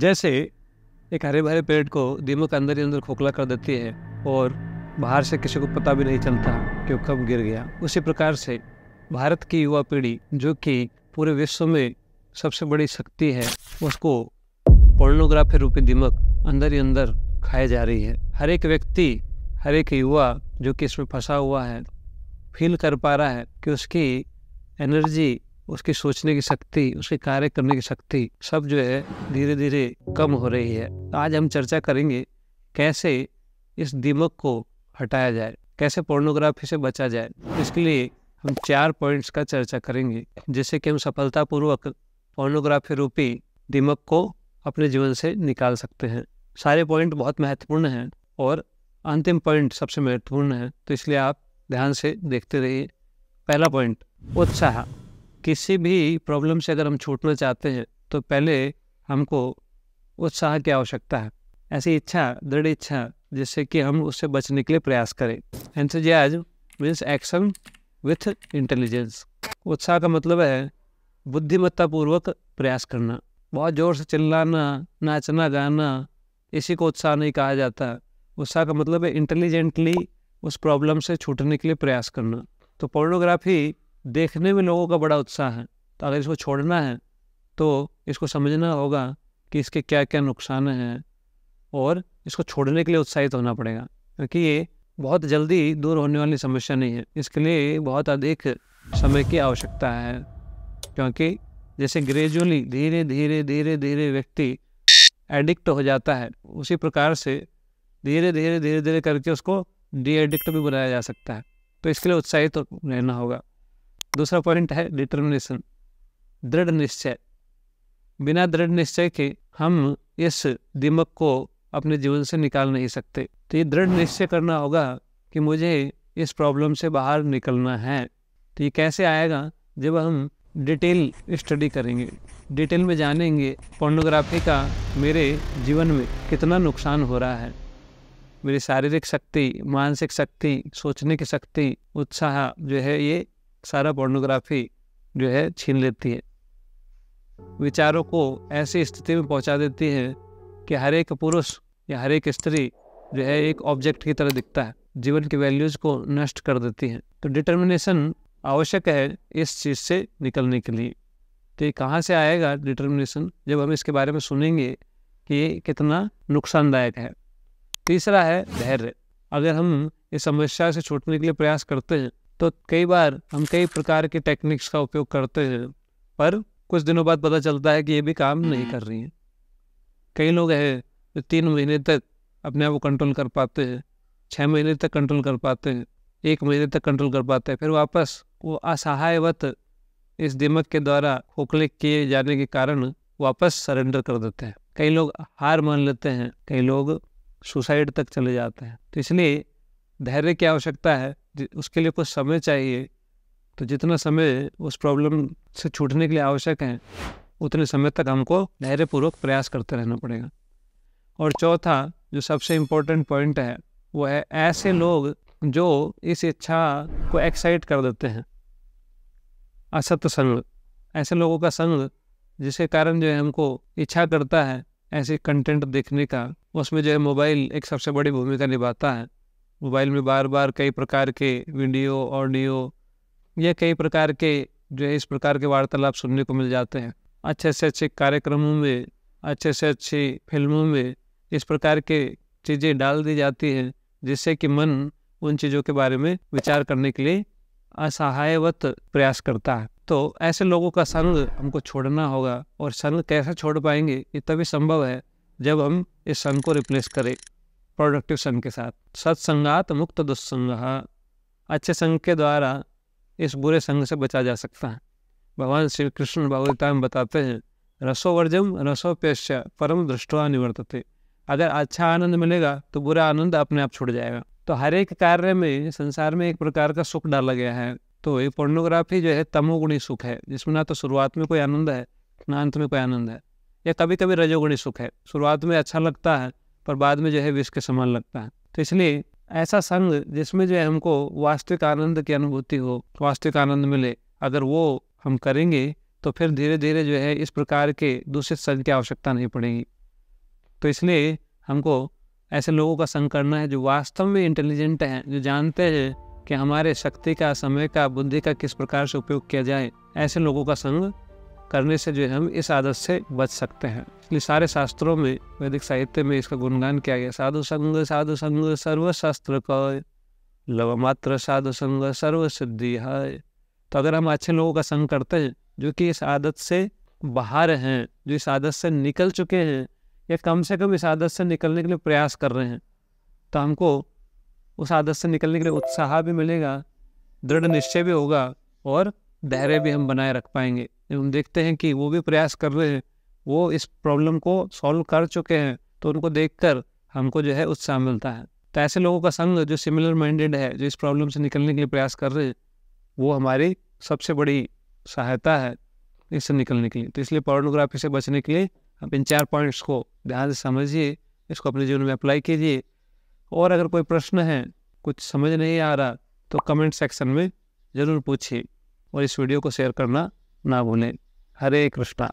जैसे एक हरे भरे पेड़ को दीमक अंदर ही अंदर खोखला कर देती है और बाहर से किसी को पता भी नहीं चलता कि वो कब गिर गया उसी प्रकार से भारत की युवा पीढ़ी जो कि पूरे विश्व में सबसे बड़ी शक्ति है उसको पोर्नोग्राफी रूपी दीमक अंदर ही अंदर खाए जा रही है हर एक व्यक्ति हर एक युवा जो कि इसमें फंसा हुआ है फील कर पा रहा है कि उसकी एनर्जी उसकी सोचने की शक्ति उसके कार्य करने की शक्ति सब जो है धीरे धीरे कम हो रही है आज हम चर्चा करेंगे कैसे इस दिमक को हटाया जाए कैसे पोर्नोग्राफी से बचा जाए इसके लिए हम चार पॉइंट्स का चर्चा करेंगे जिससे कि हम सफलतापूर्वक पोर्नोग्राफी रूपी दिमक को अपने जीवन से निकाल सकते हैं सारे पॉइंट बहुत महत्वपूर्ण हैं और अंतिम पॉइंट सबसे महत्वपूर्ण है तो इसलिए आप ध्यान से देखते रहिए पहला पॉइंट उत्साह किसी भी प्रॉब्लम से अगर हम छूटना चाहते हैं तो पहले हमको उत्साह की आवश्यकता है ऐसी इच्छा दृढ़ इच्छा जिससे कि हम उससे बचने के लिए प्रयास करें enthusiasm means action with intelligence उत्साह का मतलब है बुद्धिमत्तापूर्वक प्रयास करना बहुत ज़ोर से चिल्लाना नाचना गाना इसी को उत्साह नहीं कहा जाता उत्साह का मतलब है इंटेलिजेंटली उस प्रॉब्लम से छूटने के लिए प्रयास करना तो पोर्नोग्राफी देखने में लोगों का बड़ा उत्साह है तो अगर इसको छोड़ना है तो इसको समझना होगा कि इसके क्या क्या नुकसान हैं और इसको छोड़ने के लिए उत्साहित होना पड़ेगा क्योंकि ये बहुत जल्दी दूर होने वाली समस्या नहीं है इसके लिए बहुत अधिक समय की आवश्यकता है क्योंकि जैसे ग्रेजुअली धीरे धीरे धीरे धीरे व्यक्ति एडिक्ट हो जाता है उसी प्रकार से धीरे धीरे धीरे धीरे करके उसको डी एडिक्ट भी बनाया जा सकता है तो इसके लिए उत्साहित तो रहना होगा दूसरा पॉइंट है डिटर्मिनेशन दृढ़ निश्चय बिना दृढ़ निश्चय के हम इस दिमक को अपने जीवन से निकाल नहीं सकते तो ये दृढ़ निश्चय करना होगा कि मुझे इस प्रॉब्लम से बाहर निकलना है तो ये कैसे आएगा जब हम डिटेल स्टडी करेंगे डिटेल में जानेंगे पोर्नोग्राफी का मेरे जीवन में कितना नुकसान हो रहा है मेरी शारीरिक शक्ति मानसिक शक्ति सोचने की शक्ति उत्साह जो है ये सारा पोर्नोग्राफी जो है छीन लेती है विचारों को ऐसी स्थिति में पहुंचा देती है कि हर एक पुरुष या हर एक स्त्री जो है एक ऑब्जेक्ट की तरह दिखता है जीवन की वैल्यूज़ को नष्ट कर देती है तो डिटर्मिनेशन आवश्यक है इस चीज़ से निकलने के लिए तो ये कहाँ से आएगा डिटर्मिनेशन जब हम इसके बारे में सुनेंगे कि ये कितना नुकसानदायक है तीसरा है धैर्य अगर हम इस समस्या से छूटने के लिए प्रयास करते हैं तो कई बार हम कई प्रकार के टेक्निक्स का उपयोग करते हैं पर कुछ दिनों बाद पता चलता है कि ये भी काम नहीं हम्म। कर रही है कई लोग हैं जो तीन महीने तक अपने आप को कंट्रोल कर पाते हैं छः महीने तक कंट्रोल कर पाते हैं एक महीने तक कंट्रोल कर पाते हैं फिर वापस वो असहायवत इस दिमक के द्वारा खोखले किए जाने के कारण वापस सरेंडर कर देते हैं कई लोग हार मान लेते हैं कई लोग सुसाइड तक चले जाते हैं तो इसलिए धैर्य की आवश्यकता है उसके लिए कुछ समय चाहिए तो जितना समय उस प्रॉब्लम से छूटने के लिए आवश्यक है उतने समय तक हमको धैर्यपूर्वक प्रयास करते रहना पड़ेगा और चौथा जो सबसे इम्पोर्टेंट पॉइंट है वो है ऐसे लोग जो इस इच्छा को एक्साइट कर देते हैं असत्य संग ऐसे लोगों का संग जिसके कारण जो है हमको इच्छा करता है ऐसे कंटेंट देखने का उसमें जो है मोबाइल एक सबसे बड़ी भूमिका निभाता है मोबाइल में बार बार कई प्रकार के वीडियो ऑडियो या कई प्रकार के जो है इस प्रकार के वार्तालाप सुनने को मिल जाते हैं अच्छे से अच्छे कार्यक्रमों में अच्छे से अच्छी फिल्मों में इस प्रकार के चीज़ें डाल दी जाती हैं जिससे कि मन उन चीज़ों के बारे में विचार करने के लिए असहायवत प्रयास करता है तो ऐसे लोगों का संग हमको छोड़ना होगा और संग कैसे छोड़ पाएंगे ये तभी संभव है जब हम इस संग को रिप्लेस करें प्रोडक्टिव संघ के साथ सत्संगात मुक्त दुस्संग हाँ। अच्छे संघ के द्वारा इस बुरे संघ से बचा जा सकता है भगवान श्री कृष्ण भगवता में बताते हैं रसोवर्जम रसोपेश परम दृष्टवा निवर्तते अगर अच्छा आनंद मिलेगा तो बुरा आनंद अपने आप छूट जाएगा तो हर एक कार्य में संसार में एक प्रकार का सुख डाला गया है तो ये पोर्नोग्राफी जो है तमोगुणी सुख है जिसमें ना तो शुरुआत में कोई आनंद है ना अंत में कोई आनंद है या कभी कभी रजोगुणी सुख है शुरुआत में अच्छा लगता है पर बाद में जो है विष के समान लगता है तो इसलिए ऐसा संग जिसमें जो है हमको वास्तविक आनंद की अनुभूति हो वास्तविक आनंद मिले अगर वो हम करेंगे तो फिर धीरे धीरे जो है इस प्रकार के दूषित संग की आवश्यकता नहीं पड़ेगी तो इसलिए हमको ऐसे लोगों का संग करना है जो वास्तव में इंटेलिजेंट हैं जो जानते हैं कि हमारे शक्ति का समय का बुद्धि का किस प्रकार से उपयोग किया जाए ऐसे लोगों का संग करने से जो है हम इस आदत से बच सकते हैं इसलिए सारे शास्त्रों में वैदिक साहित्य में इसका गुणगान किया गया साधु संग साधु संग सर्वशास्त्र का मात्र साधु संग सर्व सिद्धि है तो अगर हम अच्छे लोगों का संग करते हैं जो कि इस आदत से बाहर हैं जो इस आदत से निकल चुके हैं या कम से कम इस आदत से निकलने के लिए प्रयास कर रहे हैं तो हमको उस आदत से निकलने के लिए उत्साह भी मिलेगा दृढ़ निश्चय भी होगा और दायरे भी हम बनाए रख पाएंगे हम देखते हैं कि वो भी प्रयास कर रहे हैं वो इस प्रॉब्लम को सॉल्व कर चुके हैं तो उनको देख हमको जो है उत्साह मिलता है तो ऐसे लोगों का संग जो सिमिलर माइंडेड है जो इस प्रॉब्लम से निकलने के लिए प्रयास कर रहे हैं वो हमारी सबसे बड़ी सहायता है इससे निकलने के लिए तो इसलिए पोर्नोग्राफी से बचने के लिए आप इन चार पॉइंट्स को ध्यान से समझिए इसको अपने जीवन में अप्लाई कीजिए और अगर कोई प्रश्न है कुछ समझ नहीं आ रहा तो कमेंट सेक्शन में ज़रूर पूछिए और इस वीडियो को शेयर करना ना भूलें हरे कृष्णा